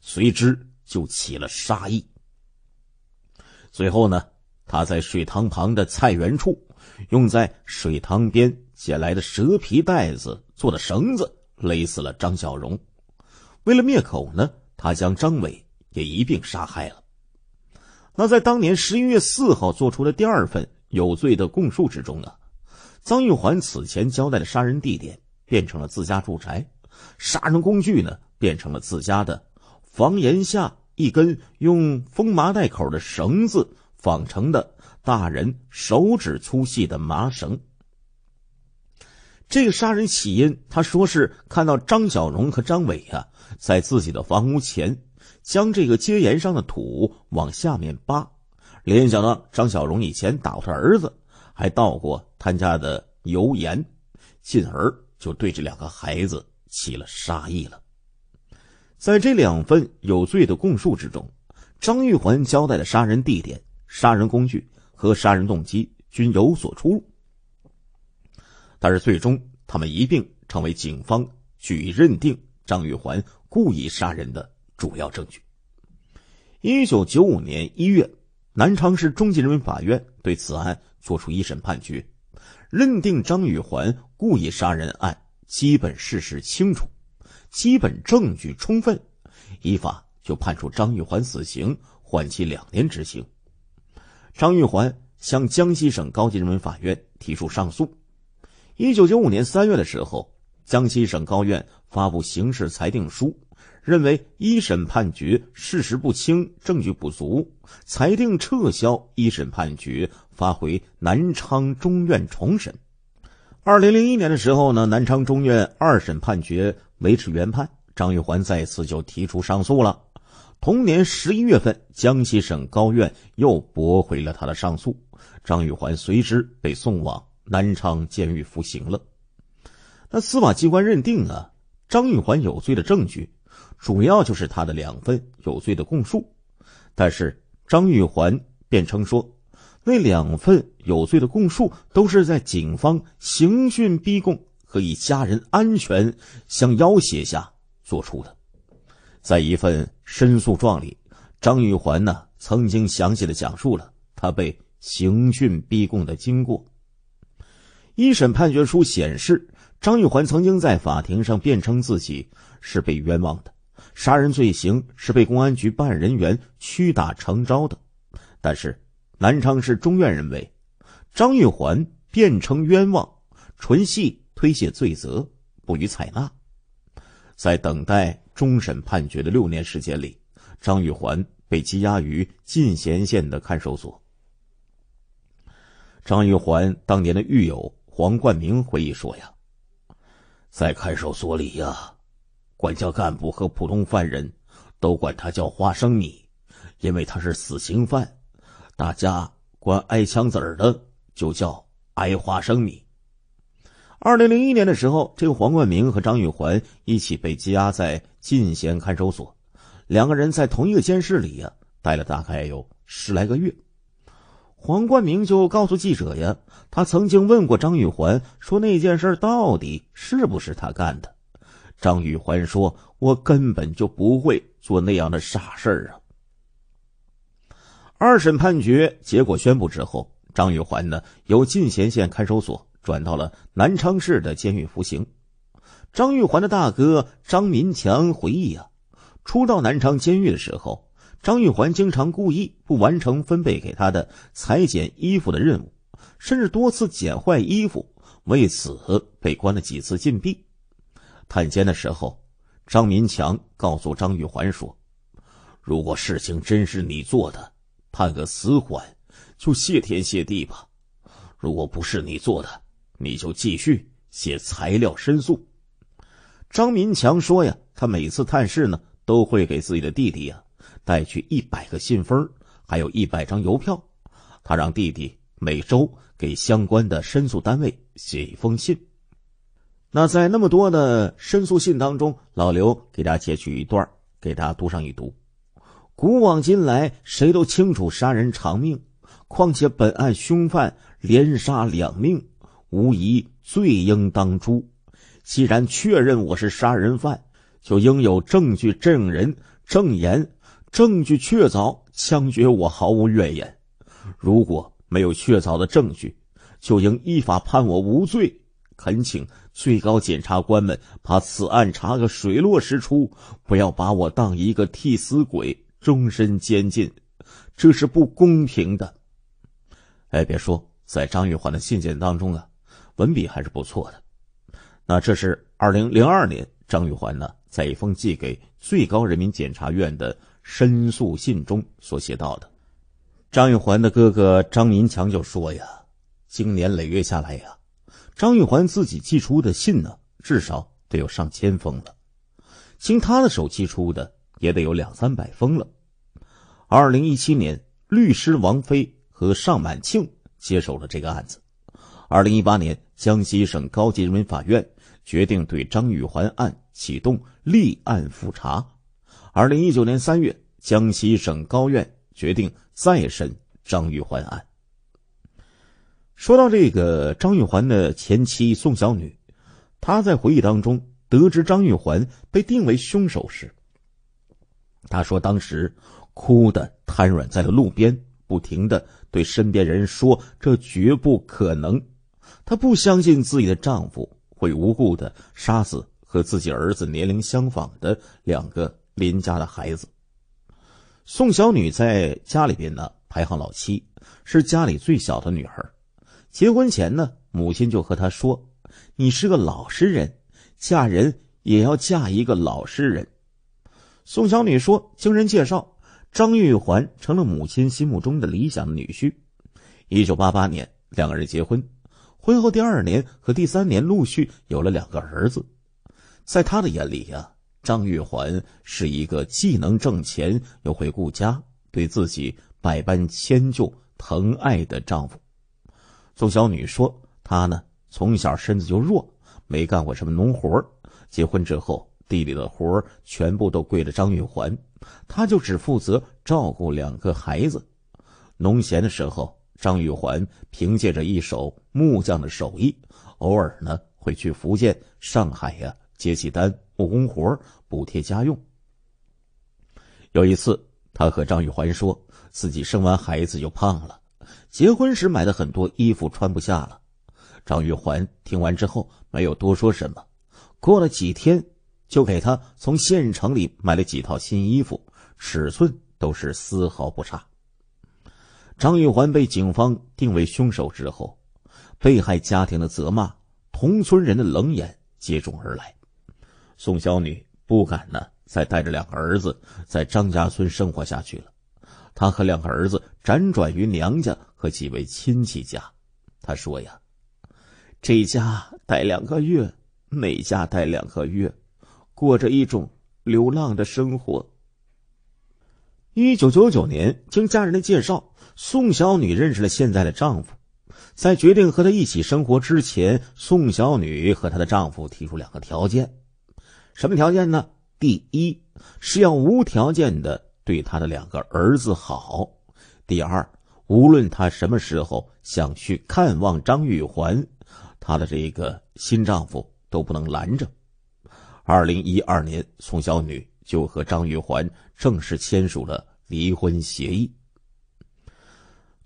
随之就起了杀意。最后呢，他在水塘旁的菜园处，用在水塘边捡来的蛇皮袋子做的绳子。勒死了张小荣，为了灭口呢，他将张伟也一并杀害了。那在当年十一月四号做出的第二份有罪的供述之中呢，张玉环此前交代的杀人地点变成了自家住宅，杀人工具呢变成了自家的房檐下一根用封麻袋口的绳子纺成的大人手指粗细的麻绳。这个杀人起因，他说是看到张小荣和张伟啊，在自己的房屋前将这个阶沿上的土往下面扒，联想到张小荣以前打过他儿子，还盗过他家的油盐，进而就对这两个孩子起了杀意了。在这两份有罪的供述之中，张玉环交代的杀人地点、杀人工具和杀人动机均有所出入。但是，最终他们一并成为警方据以认定张玉环故意杀人的主要证据。一九九五年一月，南昌市中级人民法院对此案作出一审判决，认定张玉环故意杀人案基本事实清楚，基本证据充分，依法就判处张玉环死刑，缓期两年执行。张玉环向江西省高级人民法院提出上诉。一九九五年三月的时候，江西省高院发布刑事裁定书，认为一审判决事实不清、证据不足，裁定撤销一审判决，发回南昌中院重审。二零零一年的时候呢，南昌中院二审判决维持原判，张玉环再次就提出上诉了。同年十一月份，江西省高院又驳回了他的上诉，张玉环随之被送往。南昌监狱服刑了。那司法机关认定啊，张玉环有罪的证据，主要就是他的两份有罪的供述。但是张玉环辩称说，那两份有罪的供述都是在警方刑讯逼供和以家人安全相要挟下做出的。在一份申诉状里，张玉环呢曾经详细的讲述了他被刑讯逼供的经过。一审判决书显示，张玉环曾经在法庭上辩称自己是被冤枉的，杀人罪行是被公安局办案人员屈打成招的。但是，南昌市中院认为，张玉环辩称冤枉，纯系推卸罪责，不予采纳。在等待终审判决的六年时间里，张玉环被羁押于进贤县的看守所。张玉环当年的狱友。黄冠明回忆说：“呀，在看守所里呀，管教干部和普通犯人都管他叫花生米，因为他是死刑犯，大家管挨枪子儿的就叫挨花生米。”二零零一年的时候，这个黄冠明和张玉环一起被羁押在进贤看守所，两个人在同一个监室里呀，待了大概有十来个月。黄冠明就告诉记者呀，他曾经问过张玉环，说那件事到底是不是他干的？张玉环说：“我根本就不会做那样的傻事啊。”二审判决结果宣布之后，张玉环呢由进贤县看守所转到了南昌市的监狱服刑。张玉环的大哥张民强回忆啊，初到南昌监狱的时候。张玉环经常故意不完成分配给他的裁剪衣服的任务，甚至多次剪坏衣服，为此被关了几次禁闭。探监的时候，张民强告诉张玉环说：“如果事情真是你做的，判个死缓，就谢天谢地吧；如果不是你做的，你就继续写材料申诉。”张民强说：“呀，他每次探视呢，都会给自己的弟弟呀。”带去一百个信封，还有一百张邮票。他让弟弟每周给相关的申诉单位写一封信。那在那么多的申诉信当中，老刘给大家截取一段，给大家读上一读。古往今来，谁都清楚杀人偿命。况且本案凶犯连杀两命，无疑罪应当诛。既然确认我是杀人犯，就应有证据、证人、证言。证据确凿，枪决我毫无怨言。如果没有确凿的证据，就应依法判我无罪。恳请最高检察官们把此案查个水落石出，不要把我当一个替死鬼终身监禁，这是不公平的。哎，别说，在张玉环的信件当中啊，文笔还是不错的。那这是二零零二年张玉环呢，在一封寄给最高人民检察院的。申诉信中所写到的，张玉环的哥哥张民强就说：“呀，经年累月下来呀，张玉环自己寄出的信呢，至少得有上千封了；经他的手寄出的，也得有两三百封了。”二零一七年，律师王飞和尚满庆接手了这个案子。二零一八年，江西省高级人民法院决定对张玉环案启动立案复查。二零一九年三月，江西省高院决定再审张玉环案。说到这个，张玉环的前妻宋小女，她在回忆当中得知张玉环被定为凶手时，她说当时哭的瘫软在了路边，不停的对身边人说：“这绝不可能！”她不相信自己的丈夫会无故的杀死和自己儿子年龄相仿的两个。邻家的孩子，宋小女在家里边呢排行老七，是家里最小的女孩。结婚前呢，母亲就和她说：“你是个老实人，嫁人也要嫁一个老实人。”宋小女说：“经人介绍，张玉环成了母亲心目中的理想女婿。”一九八八年，两个人结婚。婚后第二年和第三年，陆续有了两个儿子。在她的眼里呀。张玉环是一个既能挣钱又会顾家、对自己百般迁就疼爱的丈夫。宋小女说：“她呢，从小身子就弱，没干过什么农活。结婚之后，地里的活全部都归了张玉环，她就只负责照顾两个孩子。农闲的时候，张玉环凭借着一手木匠的手艺，偶尔呢会去福建、上海呀接几单。”木工活补贴家用。有一次，他和张玉环说自己生完孩子就胖了，结婚时买的很多衣服穿不下了。张玉环听完之后没有多说什么，过了几天就给他从县城里买了几套新衣服，尺寸都是丝毫不差。张玉环被警方定为凶手之后，被害家庭的责骂、同村人的冷眼接踵而来。宋小女不敢呢，再带着两个儿子在张家村生活下去了。她和两个儿子辗转于娘家和几位亲戚家。她说：“呀，这家待两个月，那家待两个月，过着一种流浪的生活。”一九九九年，经家人的介绍，宋小女认识了现在的丈夫。在决定和他一起生活之前，宋小女和她的丈夫提出两个条件。什么条件呢？第一是要无条件的对他的两个儿子好；第二，无论他什么时候想去看望张玉环，他的这一个新丈夫都不能拦着。二零一二年，宋小女就和张玉环正式签署了离婚协议。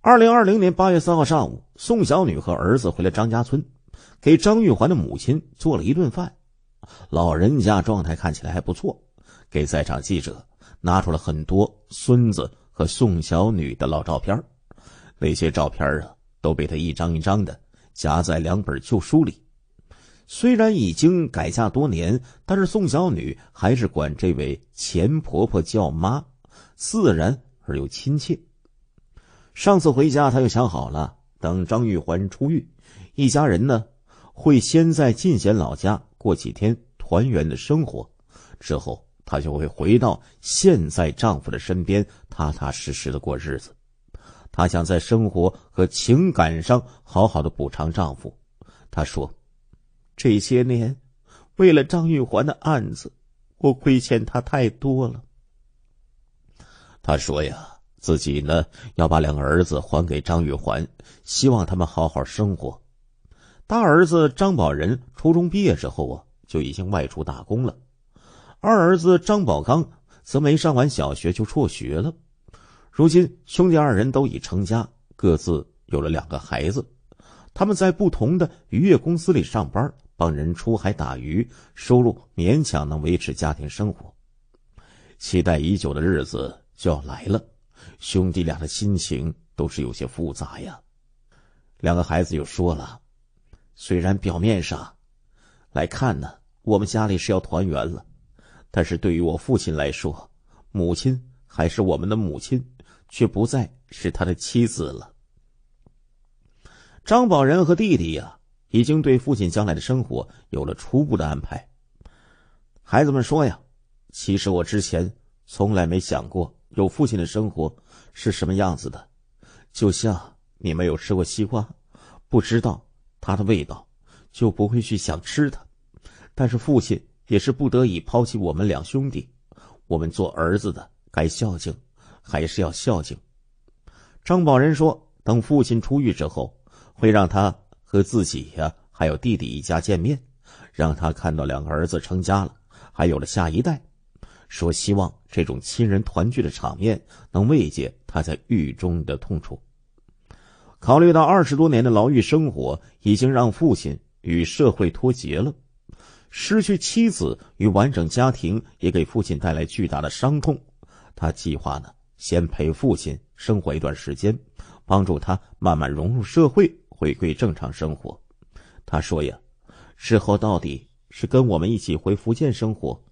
二零二零年八月三号上午，宋小女和儿子回了张家村，给张玉环的母亲做了一顿饭。老人家状态看起来还不错，给在场记者拿出了很多孙子和宋小女的老照片那些照片啊，都被他一张一张的夹在两本旧书里。虽然已经改嫁多年，但是宋小女还是管这位前婆婆叫妈，自然而又亲切。上次回家，他就想好了，等张玉环出狱，一家人呢会先在进贤老家。过几天团圆的生活，之后她就会回到现在丈夫的身边，踏踏实实的过日子。她想在生活和情感上好好的补偿丈夫。她说：“这些年，为了张玉环的案子，我亏欠他太多了。”她说：“呀，自己呢要把两个儿子还给张玉环，希望他们好好生活。”大儿子张宝仁初中毕业之后啊，就已经外出打工了；二儿子张宝刚则没上完小学就辍学了。如今兄弟二人都已成家，各自有了两个孩子。他们在不同的渔业公司里上班，帮人出海打鱼，收入勉强能维持家庭生活。期待已久的日子就要来了，兄弟俩的心情都是有些复杂呀。两个孩子又说了。虽然表面上，来看呢，我们家里是要团圆了，但是对于我父亲来说，母亲还是我们的母亲，却不再是他的妻子了。张宝仁和弟弟呀，已经对父亲将来的生活有了初步的安排。孩子们说呀：“其实我之前从来没想过，有父亲的生活是什么样子的，就像你没有吃过西瓜，不知道。”它的味道，就不会去想吃它。但是父亲也是不得已抛弃我们两兄弟，我们做儿子的该孝敬，还是要孝敬。张宝仁说，等父亲出狱之后，会让他和自己呀，还有弟弟一家见面，让他看到两个儿子成家了，还有了下一代，说希望这种亲人团聚的场面能慰藉他在狱中的痛楚。考虑到二十多年的牢狱生活已经让父亲与社会脱节了，失去妻子与完整家庭也给父亲带来巨大的伤痛，他计划呢先陪父亲生活一段时间，帮助他慢慢融入社会，回归正常生活。他说呀，之后到底是跟我们一起回福建生活，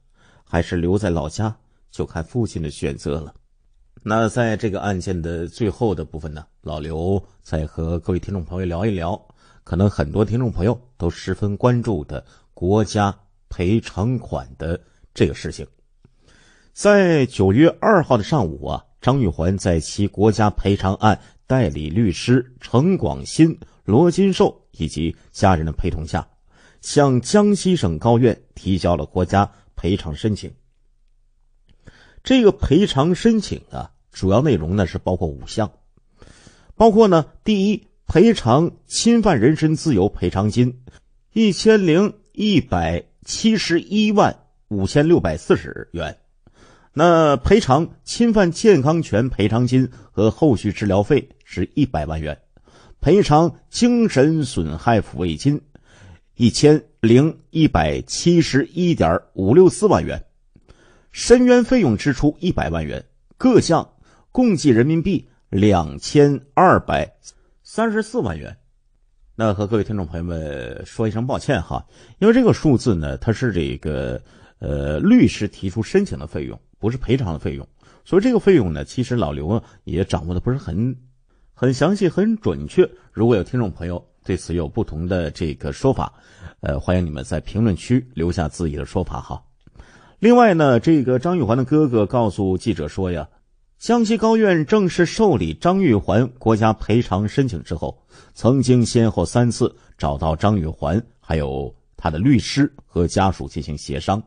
还是留在老家，就看父亲的选择了。那在这个案件的最后的部分呢，老刘再和各位听众朋友聊一聊，可能很多听众朋友都十分关注的国家赔偿款的这个事情。在九月二号的上午啊，张玉环在其国家赔偿案代理律师程广新、罗金寿以及家人的陪同下，向江西省高院提交了国家赔偿申请。这个赔偿申请的主要内容呢，是包括五项，包括呢，第一，赔偿侵犯人身自由赔偿金一千零一百七十一万五千六百四十元；那赔偿侵犯健康权赔偿金和后续治疗费是一百万元；赔偿精神损害抚慰金一千零一百七十一点五六四万元。申冤费用支出一百万元，各项共计人民币两千二百三十四万元。那和各位听众朋友们说一声抱歉哈，因为这个数字呢，它是这个呃律师提出申请的费用，不是赔偿的费用，所以这个费用呢，其实老刘也掌握的不是很很详细、很准确。如果有听众朋友对此有不同的这个说法，呃，欢迎你们在评论区留下自己的说法哈。另外呢，这个张玉环的哥哥告诉记者说：“呀，湘西高院正式受理张玉环国家赔偿申请之后，曾经先后三次找到张玉环，还有他的律师和家属进行协商。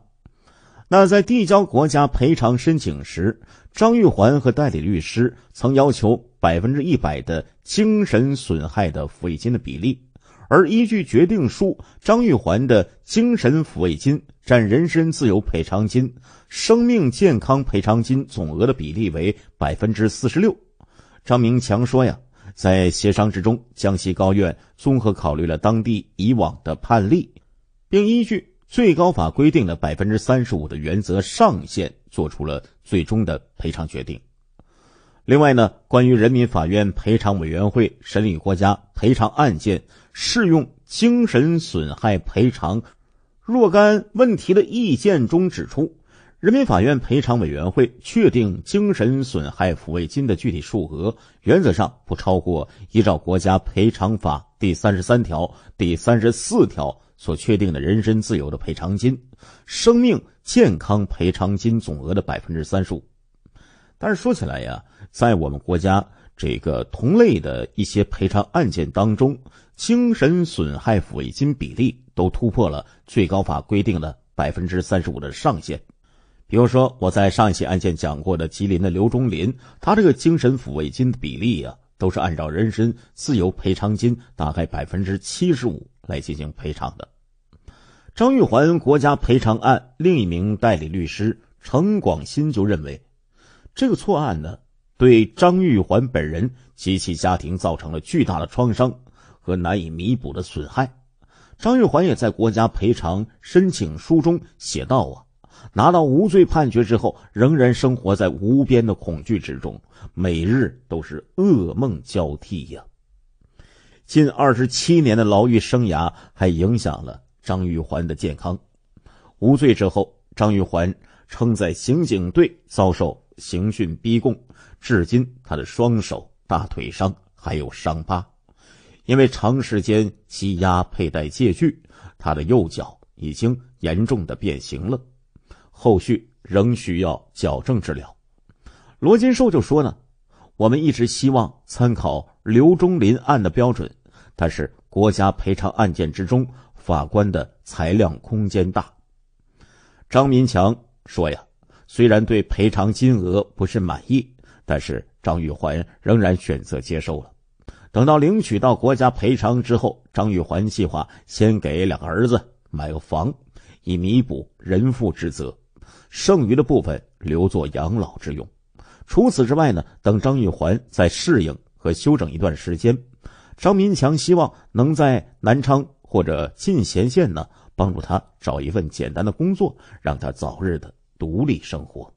那在递交国家赔偿申请时，张玉环和代理律师曾要求百分之一百的精神损害的抚慰金的比例，而依据决定书，张玉环的精神抚慰金。”占人身自由赔偿金、生命健康赔偿金总额的比例为百分之四十六。张明强说：“呀，在协商之中，江西高院综合考虑了当地以往的判例，并依据最高法规定的百分之三十五的原则上限，做出了最终的赔偿决定。另外呢，关于人民法院赔偿委员会审理国家赔偿案件适用精神损害赔偿。”若干问题的意见中指出，人民法院赔偿委员会确定精神损害抚慰金的具体数额，原则上不超过依照国家赔偿法第三十三条、第三十四条所确定的人身自由的赔偿金、生命健康赔偿金总额的百分之三十五。但是说起来呀，在我们国家这个同类的一些赔偿案件当中，精神损害抚慰金比例。都突破了最高法规定的百分之三十五的上限。比如说，我在上一期案件讲过的吉林的刘忠林，他这个精神抚慰金的比例啊，都是按照人身自由赔偿金大概百分之七十五来进行赔偿的。张玉环国家赔偿案，另一名代理律师程广新就认为，这个错案呢，对张玉环本人及其家庭造成了巨大的创伤和难以弥补的损害。张玉环也在国家赔偿申请书中写道：“啊，拿到无罪判决之后，仍然生活在无边的恐惧之中，每日都是噩梦交替呀。近二十七年的牢狱生涯，还影响了张玉环的健康。无罪之后，张玉环称在刑警队遭受刑讯逼供，至今他的双手、大腿上还有伤疤。”因为长时间积压佩戴借具，他的右脚已经严重的变形了，后续仍需要矫正治疗。罗金寿就说呢：“我们一直希望参考刘忠林案的标准，但是国家赔偿案件之中，法官的裁量空间大。”张民强说：“呀，虽然对赔偿金额不是满意，但是张玉环仍然选择接受了。”等到领取到国家赔偿之后，张玉环计划先给两个儿子买个房，以弥补人父之责；剩余的部分留作养老之用。除此之外呢，等张玉环再适应和休整一段时间，张民强希望能在南昌或者进贤县呢，帮助他找一份简单的工作，让他早日的独立生活。